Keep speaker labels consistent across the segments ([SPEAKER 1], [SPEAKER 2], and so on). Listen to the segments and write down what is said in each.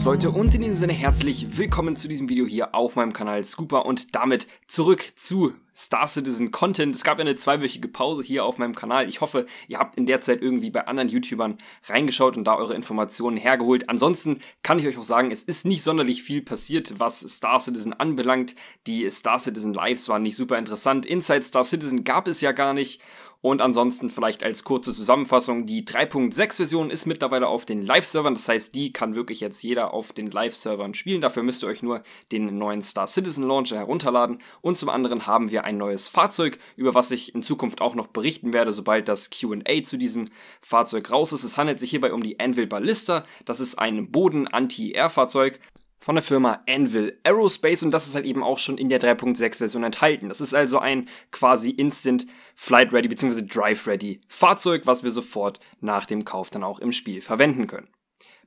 [SPEAKER 1] Servus Leute und in diesem Sinne herzlich willkommen zu diesem Video hier auf meinem Kanal Scooper und damit zurück zu Star Citizen Content. Es gab ja eine zweiwöchige Pause hier auf meinem Kanal. Ich hoffe, ihr habt in der Zeit irgendwie bei anderen YouTubern reingeschaut und da eure Informationen hergeholt. Ansonsten kann ich euch auch sagen, es ist nicht sonderlich viel passiert, was Star Citizen anbelangt. Die Star Citizen Lives waren nicht super interessant. Inside Star Citizen gab es ja gar nicht. Und ansonsten vielleicht als kurze Zusammenfassung, die 3.6-Version ist mittlerweile auf den Live-Servern, das heißt, die kann wirklich jetzt jeder auf den Live-Servern spielen. Dafür müsst ihr euch nur den neuen Star Citizen Launcher herunterladen. Und zum anderen haben wir ein neues Fahrzeug, über was ich in Zukunft auch noch berichten werde, sobald das QA zu diesem Fahrzeug raus ist. Es handelt sich hierbei um die Anvil Ballista, das ist ein Boden-Anti-Air-Fahrzeug von der Firma Anvil Aerospace und das ist halt eben auch schon in der 3.6 Version enthalten. Das ist also ein quasi instant flight ready bzw. drive ready Fahrzeug, was wir sofort nach dem Kauf dann auch im Spiel verwenden können.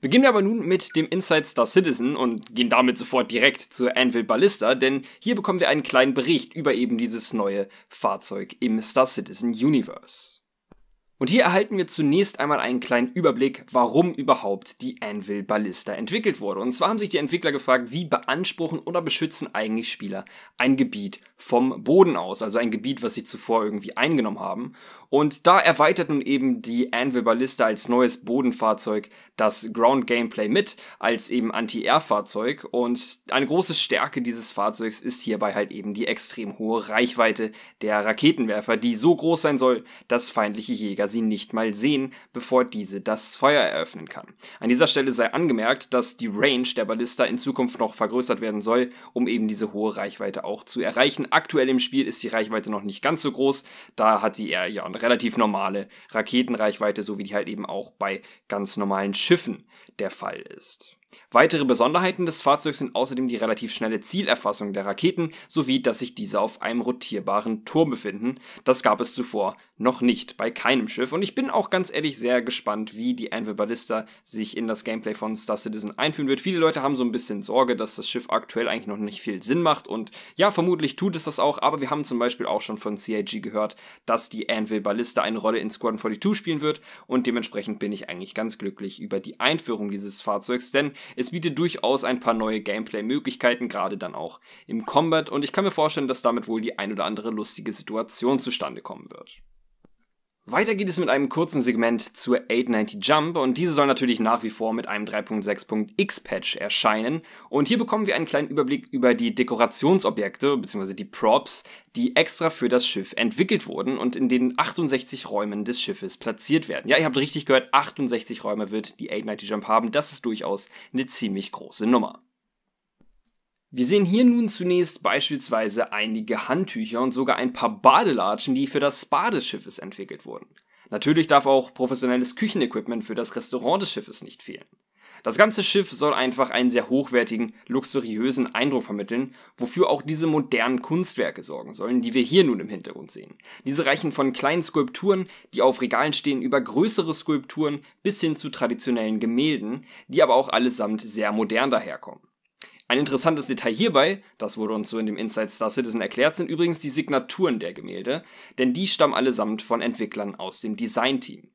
[SPEAKER 1] Beginnen wir aber nun mit dem Inside Star Citizen und gehen damit sofort direkt zur Anvil Ballista, denn hier bekommen wir einen kleinen Bericht über eben dieses neue Fahrzeug im Star Citizen Universe. Und hier erhalten wir zunächst einmal einen kleinen Überblick, warum überhaupt die Anvil Ballista entwickelt wurde. Und zwar haben sich die Entwickler gefragt, wie beanspruchen oder beschützen eigentlich Spieler ein Gebiet vom Boden aus, also ein Gebiet, was sie zuvor irgendwie eingenommen haben. Und da erweitert nun eben die Anvil Ballista als neues Bodenfahrzeug das Ground Gameplay mit, als eben Anti-Air-Fahrzeug. Und eine große Stärke dieses Fahrzeugs ist hierbei halt eben die extrem hohe Reichweite der Raketenwerfer, die so groß sein soll, dass feindliche Jäger sie nicht mal sehen, bevor diese das Feuer eröffnen kann. An dieser Stelle sei angemerkt, dass die Range der Ballista in Zukunft noch vergrößert werden soll, um eben diese hohe Reichweite auch zu erreichen. Aktuell im Spiel ist die Reichweite noch nicht ganz so groß, da hat sie eher ja, eine relativ normale Raketenreichweite, so wie die halt eben auch bei ganz normalen Schiffen der Fall ist. Weitere Besonderheiten des Fahrzeugs sind außerdem die relativ schnelle Zielerfassung der Raketen sowie dass sich diese auf einem rotierbaren Turm befinden. Das gab es zuvor noch nicht bei keinem Schiff. Und ich bin auch ganz ehrlich sehr gespannt, wie die Anvil Ballista sich in das Gameplay von Star Citizen einführen wird. Viele Leute haben so ein bisschen Sorge, dass das Schiff aktuell eigentlich noch nicht viel Sinn macht. Und ja, vermutlich tut es das auch. Aber wir haben zum Beispiel auch schon von CIG gehört, dass die Anvil Ballista eine Rolle in Squadron 42 spielen wird. Und dementsprechend bin ich eigentlich ganz glücklich über die Einführung dieses Fahrzeugs, denn es bietet durchaus ein paar neue Gameplay-Möglichkeiten, gerade dann auch im Combat. Und ich kann mir vorstellen, dass damit wohl die ein oder andere lustige Situation zustande kommen wird. Weiter geht es mit einem kurzen Segment zur 890 Jump und diese soll natürlich nach wie vor mit einem 3.6.x Patch erscheinen und hier bekommen wir einen kleinen Überblick über die Dekorationsobjekte bzw. die Props, die extra für das Schiff entwickelt wurden und in den 68 Räumen des Schiffes platziert werden. Ja, ihr habt richtig gehört, 68 Räume wird die 890 Jump haben, das ist durchaus eine ziemlich große Nummer. Wir sehen hier nun zunächst beispielsweise einige Handtücher und sogar ein paar Badelatschen, die für das Spa des Schiffes entwickelt wurden. Natürlich darf auch professionelles Küchenequipment für das Restaurant des Schiffes nicht fehlen. Das ganze Schiff soll einfach einen sehr hochwertigen, luxuriösen Eindruck vermitteln, wofür auch diese modernen Kunstwerke sorgen sollen, die wir hier nun im Hintergrund sehen. Diese reichen von kleinen Skulpturen, die auf Regalen stehen, über größere Skulpturen bis hin zu traditionellen Gemälden, die aber auch allesamt sehr modern daherkommen. Ein interessantes Detail hierbei, das wurde uns so in dem Inside Star Citizen erklärt, sind übrigens die Signaturen der Gemälde, denn die stammen allesamt von Entwicklern aus dem Designteam.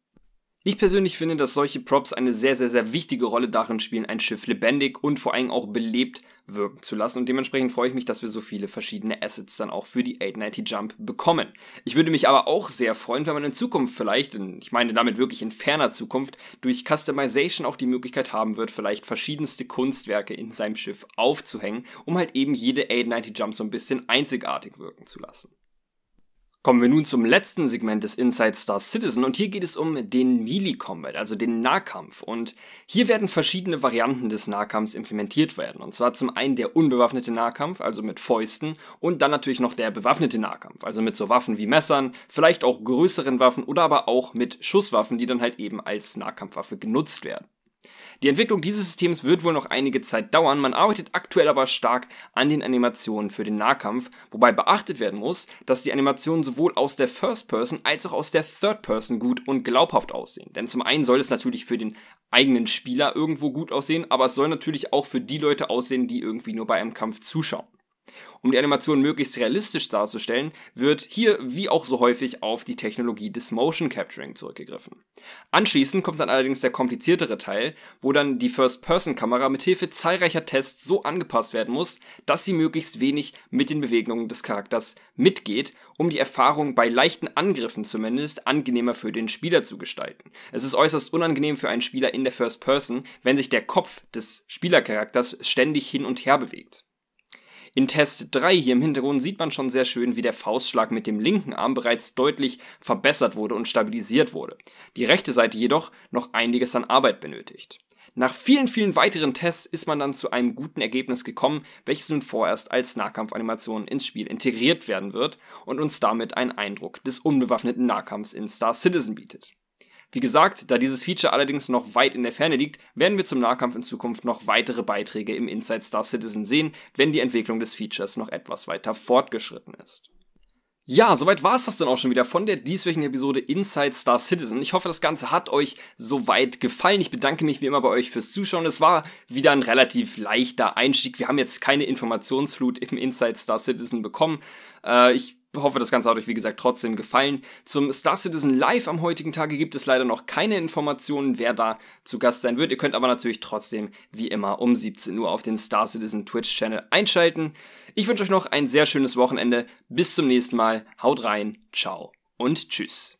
[SPEAKER 1] Ich persönlich finde, dass solche Props eine sehr, sehr, sehr wichtige Rolle darin spielen, ein Schiff lebendig und vor allem auch belebt wirken zu lassen. Und dementsprechend freue ich mich, dass wir so viele verschiedene Assets dann auch für die 890 Jump bekommen. Ich würde mich aber auch sehr freuen, wenn man in Zukunft vielleicht, und ich meine damit wirklich in ferner Zukunft, durch Customization auch die Möglichkeit haben wird, vielleicht verschiedenste Kunstwerke in seinem Schiff aufzuhängen, um halt eben jede 890 Jump so ein bisschen einzigartig wirken zu lassen. Kommen wir nun zum letzten Segment des Inside Star Citizen und hier geht es um den Melee Combat, also den Nahkampf. Und hier werden verschiedene Varianten des Nahkampfs implementiert werden. Und zwar zum einen der unbewaffnete Nahkampf, also mit Fäusten, und dann natürlich noch der bewaffnete Nahkampf, also mit so Waffen wie Messern, vielleicht auch größeren Waffen oder aber auch mit Schusswaffen, die dann halt eben als Nahkampfwaffe genutzt werden. Die Entwicklung dieses Systems wird wohl noch einige Zeit dauern, man arbeitet aktuell aber stark an den Animationen für den Nahkampf, wobei beachtet werden muss, dass die Animationen sowohl aus der First Person als auch aus der Third Person gut und glaubhaft aussehen. Denn zum einen soll es natürlich für den eigenen Spieler irgendwo gut aussehen, aber es soll natürlich auch für die Leute aussehen, die irgendwie nur bei einem Kampf zuschauen. Um die Animation möglichst realistisch darzustellen, wird hier wie auch so häufig auf die Technologie des Motion Capturing zurückgegriffen. Anschließend kommt dann allerdings der kompliziertere Teil, wo dann die First-Person-Kamera mithilfe zahlreicher Tests so angepasst werden muss, dass sie möglichst wenig mit den Bewegungen des Charakters mitgeht, um die Erfahrung bei leichten Angriffen zumindest angenehmer für den Spieler zu gestalten. Es ist äußerst unangenehm für einen Spieler in der First Person, wenn sich der Kopf des Spielercharakters ständig hin und her bewegt. In Test 3 hier im Hintergrund sieht man schon sehr schön, wie der Faustschlag mit dem linken Arm bereits deutlich verbessert wurde und stabilisiert wurde. Die rechte Seite jedoch noch einiges an Arbeit benötigt. Nach vielen, vielen weiteren Tests ist man dann zu einem guten Ergebnis gekommen, welches nun vorerst als Nahkampfanimation ins Spiel integriert werden wird und uns damit einen Eindruck des unbewaffneten Nahkampfs in Star Citizen bietet. Wie gesagt, da dieses Feature allerdings noch weit in der Ferne liegt, werden wir zum Nahkampf in Zukunft noch weitere Beiträge im Inside Star Citizen sehen, wenn die Entwicklung des Features noch etwas weiter fortgeschritten ist. Ja, soweit war es das dann auch schon wieder von der dieswöchigen Episode Inside Star Citizen. Ich hoffe, das Ganze hat euch soweit gefallen. Ich bedanke mich wie immer bei euch fürs Zuschauen. Es war wieder ein relativ leichter Einstieg. Wir haben jetzt keine Informationsflut im Inside Star Citizen bekommen. Äh, ich hoffe, das Ganze hat euch wie gesagt trotzdem gefallen. Zum Star Citizen Live am heutigen Tage gibt es leider noch keine Informationen, wer da zu Gast sein wird. Ihr könnt aber natürlich trotzdem wie immer um 17 Uhr auf den Star Citizen Twitch-Channel einschalten. Ich wünsche euch noch ein sehr schönes Wochenende. Bis zum nächsten Mal. Haut rein, ciao und tschüss.